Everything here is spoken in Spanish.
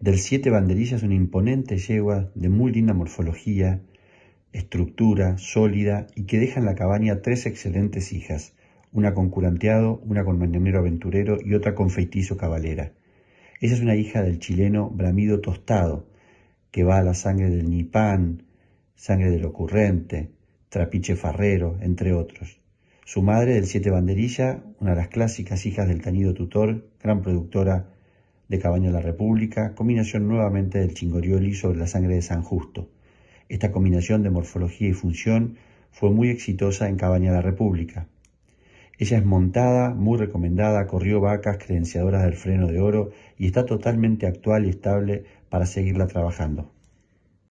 del siete banderillas una imponente yegua de muy linda morfología, estructura sólida y que deja en la cabaña tres excelentes hijas, una con curanteado, una con mandemero aventurero y otra con feitizo cabalera. Esa es una hija del chileno Bramido Tostado, que va a la sangre del Nipán, sangre del ocurrente, trapiche farrero, entre otros. Su madre del Siete Banderilla, una de las clásicas hijas del Tanido Tutor, gran productora de de la República, combinación nuevamente del Chingorioli sobre la sangre de San Justo. Esta combinación de morfología y función fue muy exitosa en Cabaña de la República. Ella es montada, muy recomendada, corrió vacas credenciadoras del freno de oro y está totalmente actual y estable para seguirla trabajando.